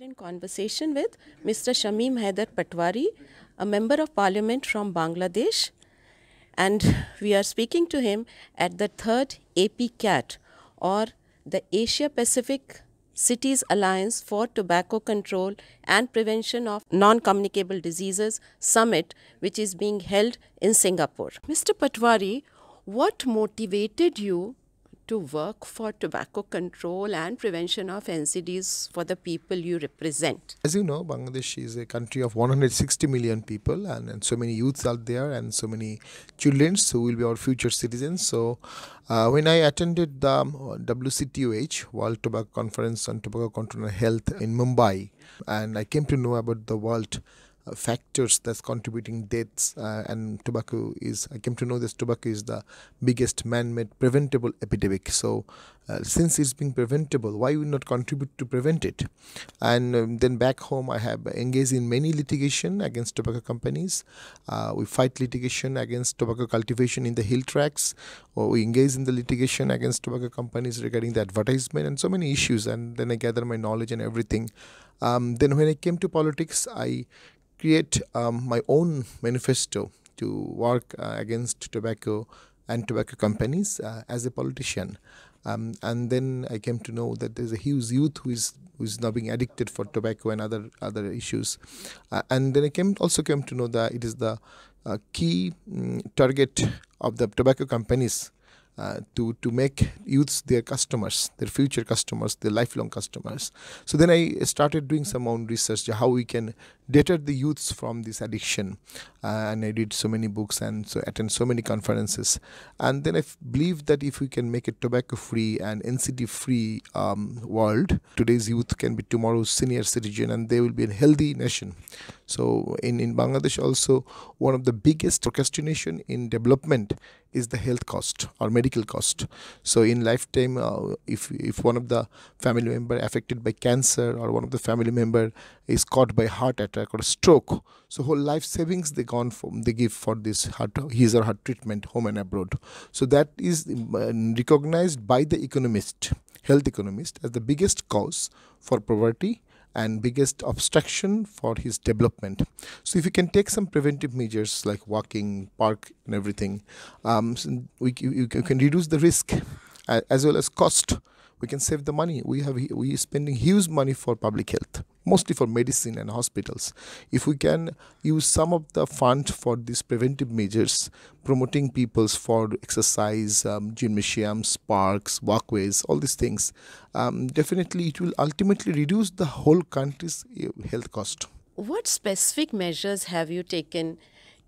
in conversation with Mr. Shamim Haider Patwari, a member of parliament from Bangladesh, and we are speaking to him at the third APCAT or the Asia Pacific Cities Alliance for Tobacco Control and Prevention of Non-Communicable Diseases Summit which is being held in Singapore. Mr. Patwari, what motivated you to work for tobacco control and prevention of NCDs for the people you represent? As you know, Bangladesh is a country of 160 million people and, and so many youths out there and so many children who will be our future citizens. So uh, when I attended the um, WCTOH, World Tobacco Conference on Tobacco Control and Health in Mumbai, and I came to know about the world uh, factors that's contributing deaths uh, and tobacco is I came to know this tobacco is the biggest man-made preventable epidemic so uh, since it's being preventable why we not contribute to prevent it and um, then back home I have engaged in many litigation against tobacco companies we fight litigation against tobacco cultivation in the hill tracks, or we engage in the litigation against tobacco companies regarding the advertisement and so many issues and then I gather my knowledge and everything um, then when I came to politics I create um, my own manifesto to work uh, against tobacco and tobacco companies uh, as a politician. Um, and then I came to know that there's a huge youth who is who is now being addicted for tobacco and other other issues. Uh, and then I came also came to know that it is the uh, key um, target of the tobacco companies uh, to to make youths their customers, their future customers, their lifelong customers. So then I started doing some own research how we can deterred the youths from this addiction. Uh, and I did so many books and so attend so many conferences. And then I believe that if we can make a tobacco-free and NCD-free um, world, today's youth can be tomorrow's senior citizen, and they will be a healthy nation. So in, in Bangladesh also, one of the biggest procrastination in development is the health cost or medical cost. So in lifetime, uh, if, if one of the family member affected by cancer or one of the family member is caught by heart attack, attack or stroke. So whole life savings they gone they give for this heart his or her treatment home and abroad. So that is um, recognized by the economist, health economist, as the biggest cause for poverty and biggest obstruction for his development. So if you can take some preventive measures like walking, park, and everything, um, so we, you can reduce the risk uh, as well as cost we can save the money we have we spending huge money for public health mostly for medicine and hospitals if we can use some of the fund for these preventive measures promoting people's for exercise um, gymnasiums parks walkways all these things um, definitely it will ultimately reduce the whole country's eh, health cost what specific measures have you taken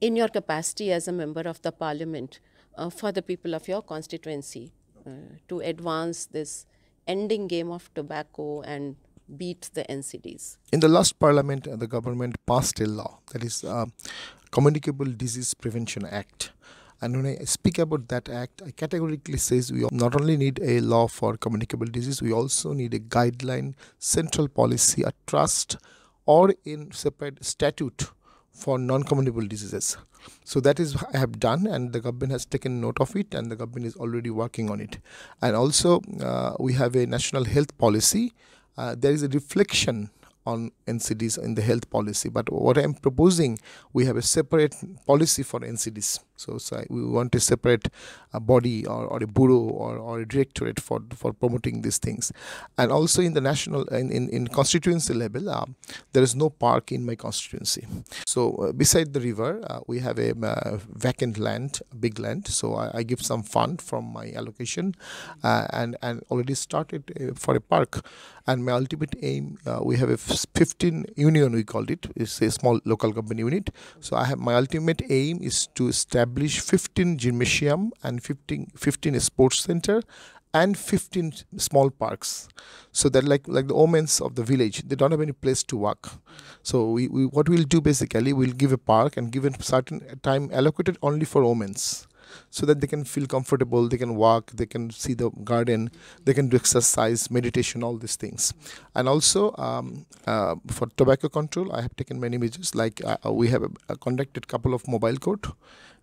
in your capacity as a member of the parliament uh, for the people of your constituency uh, to advance this ending game of tobacco and beat the NCDs. In the last parliament, uh, the government passed a law that is uh, Communicable Disease Prevention Act. And when I speak about that act, I categorically says we not only need a law for communicable disease, we also need a guideline, central policy, a trust, or in separate statute for non-communicable diseases. So that is I have done, and the government has taken note of it, and the government is already working on it. And also, uh, we have a national health policy. Uh, there is a reflection on NCDs in the health policy, but what I am proposing, we have a separate policy for NCDs. So, so we want to separate a body or, or a bureau or, or a directorate for, for promoting these things. And also in the national, in, in, in constituency level, uh, there is no park in my constituency. So uh, beside the river, uh, we have a uh, vacant land, big land. So I, I, give some fund from my allocation uh, and, and already started uh, for a park. And my ultimate aim, we have a 15 union, we called it. It's a small local government unit. So I have my ultimate aim is to establish establish 15 gymnasium and 15, 15 sports center and 15 small parks so that like like the omens of the village they don't have any place to walk so we, we what we'll do basically we'll give a park and give a certain time allocated only for omens so that they can feel comfortable they can walk they can see the garden they can do exercise meditation all these things and also um, uh, for tobacco control i have taken many measures like uh, uh we have uh, conducted couple of mobile court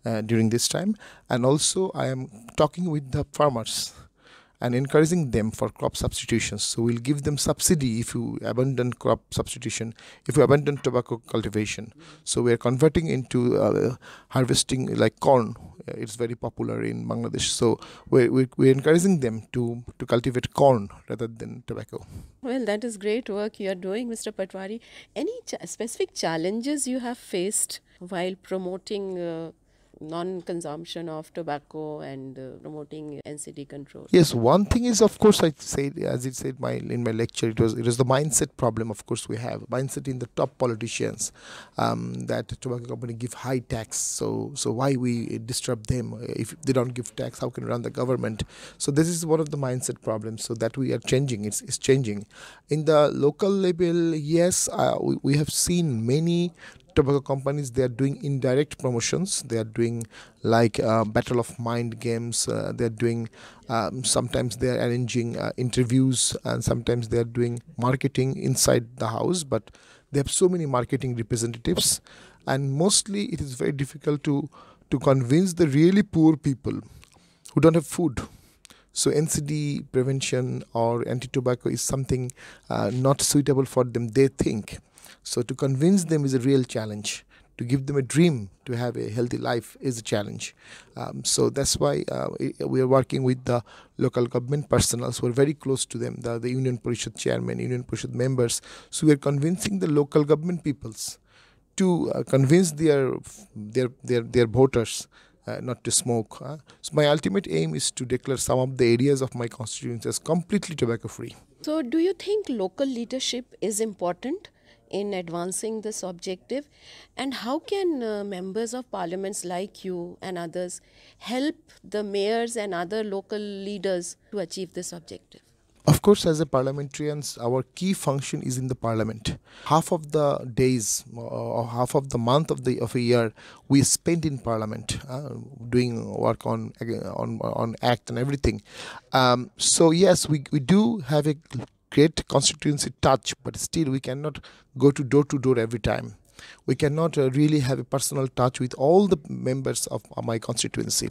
uh, during this time and also i am talking with the farmers and encouraging them for crop substitutions. So we'll give them subsidy if you abandon crop substitution, if you abandon tobacco cultivation. So we're converting into uh, harvesting like corn. Uh, it's very popular in Bangladesh. So we're, we're, we're encouraging them to, to cultivate corn rather than tobacco. Well, that is great work you are doing, Mr. Patwari. Any ch specific challenges you have faced while promoting uh, non-consumption of tobacco and uh, promoting NCD control. Yes, one thing is of course I said as it said my in my lecture it was it was the mindset problem. Of course we have mindset in the top politicians um, that tobacco company give high tax. So so why we disturb them if they don't give tax? How can we run the government? So this is one of the mindset problems. So that we are changing. It's it's changing. In the local level, yes, uh, we, we have seen many tobacco companies they are doing indirect promotions they are doing like uh, battle of mind games uh, they are doing um, sometimes they are arranging uh, interviews and sometimes they are doing marketing inside the house but they have so many marketing representatives and mostly it is very difficult to to convince the really poor people who don't have food so ncd prevention or anti-tobacco is something uh, not suitable for them they think so to convince them is a real challenge. To give them a dream to have a healthy life is a challenge. Um, so that's why uh, we are working with the local government personnel. we're very close to them, the, the Union Parishad chairman, Union Parishad members. So we are convincing the local government peoples to uh, convince their their their, their voters uh, not to smoke. Huh? So my ultimate aim is to declare some of the areas of my constituency as completely tobacco free. So do you think local leadership is important? in advancing this objective and how can uh, members of parliaments like you and others help the mayors and other local leaders to achieve this objective of course as a parliamentarians our key function is in the parliament half of the days uh, or half of the month of the of a year we spend in parliament uh, doing work on on on act and everything um, so yes we, we do have a great constituency touch, but still we cannot go to door to door every time. We cannot uh, really have a personal touch with all the members of my constituency,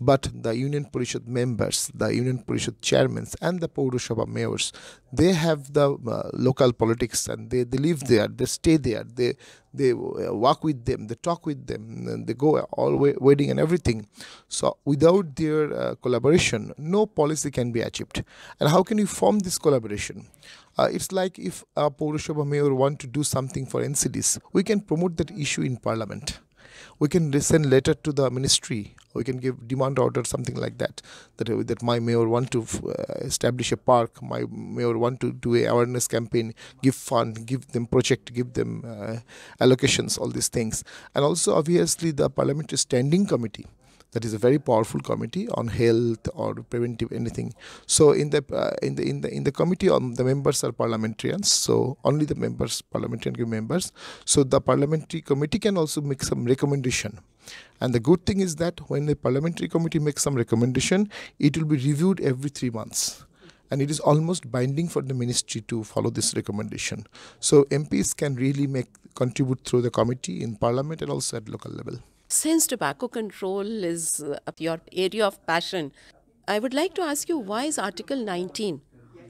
but the Union Parishad members, the Union Parishad chairmen, and the Purushabha mayors, they have the uh, local politics and they, they live there, they stay there, they they uh, walk with them, they talk with them, and they go all way, wedding and everything. So without their uh, collaboration, no policy can be achieved. And how can you form this collaboration? Uh, it's like if a Purushabha mayor want to do something for NCDs, we can promote that issue in parliament we can send letter to the ministry we can give demand order something like that that that my mayor want to uh, establish a park my mayor want to do a awareness campaign give fund give them project give them uh, allocations all these things and also obviously the parliamentary standing committee that is a very powerful committee on health or preventive anything. So in the uh, in the in the in the committee, on um, the members are parliamentarians. So only the members, parliamentarian members. So the parliamentary committee can also make some recommendation. And the good thing is that when the parliamentary committee makes some recommendation, it will be reviewed every three months and it is almost binding for the ministry to follow this recommendation. So MPs can really make contribute through the committee in parliament and also at local level. Since tobacco control is uh, your area of passion, I would like to ask you why is Article 19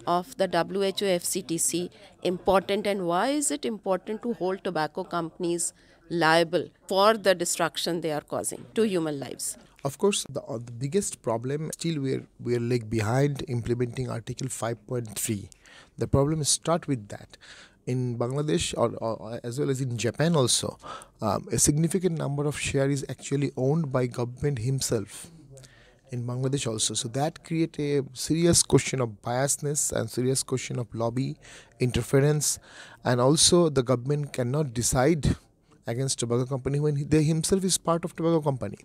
of the WHO FCTC important and why is it important to hold tobacco companies liable for the destruction they are causing to human lives? Of course, the, uh, the biggest problem still we're, we're like behind implementing Article 5.3. The problem start with that in Bangladesh or, or as well as in Japan also, um, a significant number of share is actually owned by government himself in Bangladesh also. So that create a serious question of biasness and serious question of lobby interference, and also the government cannot decide against tobacco company when he, they himself is part of tobacco company.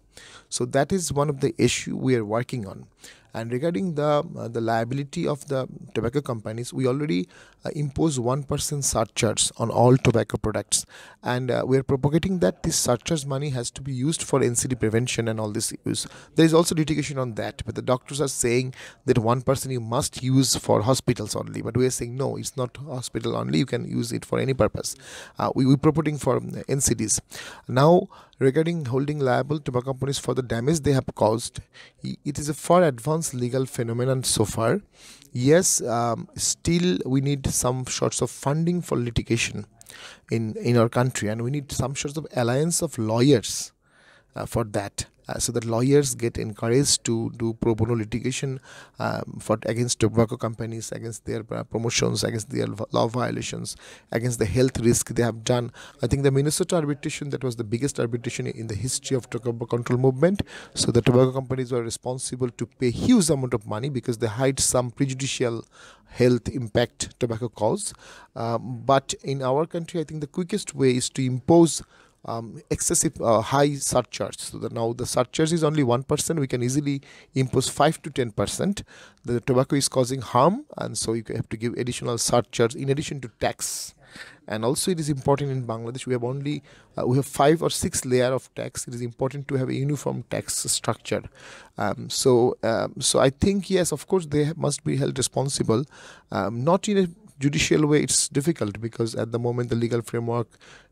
So that is one of the issue we are working on. And regarding the uh, the liability of the tobacco companies, we already uh, impose one percent surcharge on all tobacco products, and uh, we are propagating that this surcharge money has to be used for NCD prevention and all this use. There is also litigation on that, but the doctors are saying that one percent you must use for hospitals only, but we are saying no, it's not hospital only. You can use it for any purpose. Uh, we we propagating for uh, NCDs now regarding holding liable tobacco companies for the damage they have caused it is a far advanced legal phenomenon so far yes um, still we need some sorts of funding for litigation in in our country and we need some sorts of alliance of lawyers uh, for that. Uh, so that lawyers get encouraged to do pro bono litigation um, for against tobacco companies, against their uh, promotions, against their law violations, against the health risk they have done. I think the Minnesota arbitration that was the biggest arbitration in the history of tobacco control movement. So the tobacco companies were responsible to pay huge amount of money because they hide some prejudicial health impact tobacco cause. Um, but in our country, I think the quickest way is to impose um, excessive uh, high surcharge. So that now the surcharge is only 1%. We can easily impose 5 to 10%. The tobacco is causing harm and so you have to give additional surcharge in addition to tax. And also it is important in Bangladesh, we have only, uh, we have five or six layer of tax. It is important to have a uniform tax structure. Um, so, um, so I think, yes, of course, they must be held responsible, um, not in a judicial way it's difficult because at the moment the legal framework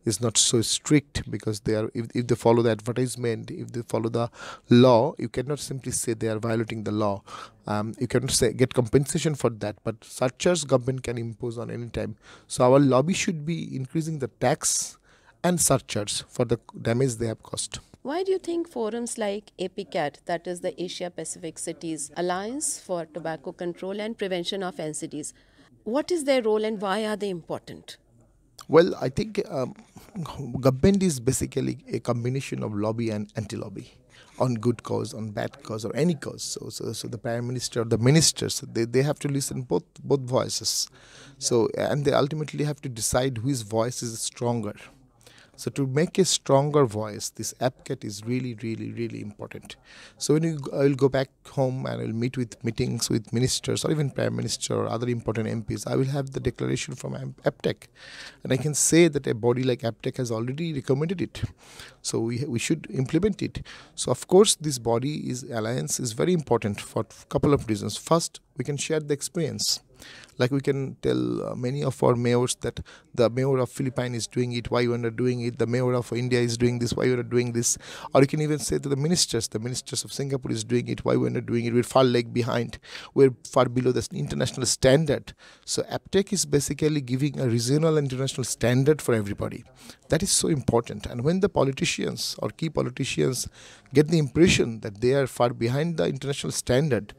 is not so strict because they are if, if they follow the advertisement if they follow the law you cannot simply say they are violating the law um, you cannot say get compensation for that but such as government can impose on any time so our lobby should be increasing the tax and searchers for the damage they have caused why do you think forums like APCAT, that is the Asia Pacific Cities Alliance for Tobacco Control and Prevention of NCDs, what is their role and why are they important? Well, I think um, government is basically a combination of lobby and anti-lobby on good cause, on bad cause, or any cause. So, so, so the prime minister or the ministers, they, they have to listen both both voices. So, and they ultimately have to decide whose voice is stronger. So to make a stronger voice, this AppCat is really, really, really important. So when you, I'll go back home and I'll meet with meetings with ministers or even prime minister or other important MPs, I will have the declaration from APTEC. And I can say that a body like APTEC has already recommended it. So we, we should implement it. So of course, this body is alliance is very important for a couple of reasons. First, we can share the experience like we can tell uh, many of our mayors that the mayor of Philippines is doing it, why you are not doing it, the mayor of India is doing this, why you are not doing this. Or you can even say to the ministers, the ministers of Singapore is doing it, why we are not doing it, we're far leg behind, we're far below the international standard. So APTEC is basically giving a regional and international standard for everybody. That is so important. And when the politicians or key politicians get the impression that they are far behind the international standard,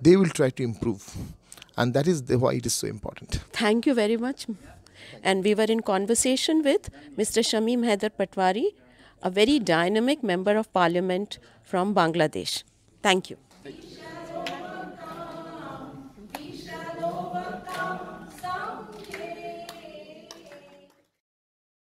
they will try to improve. And that is the, why it is so important. Thank you very much. And we were in conversation with Mr. Shamim Haider Patwari, a very dynamic member of parliament from Bangladesh. Thank you. Thank you.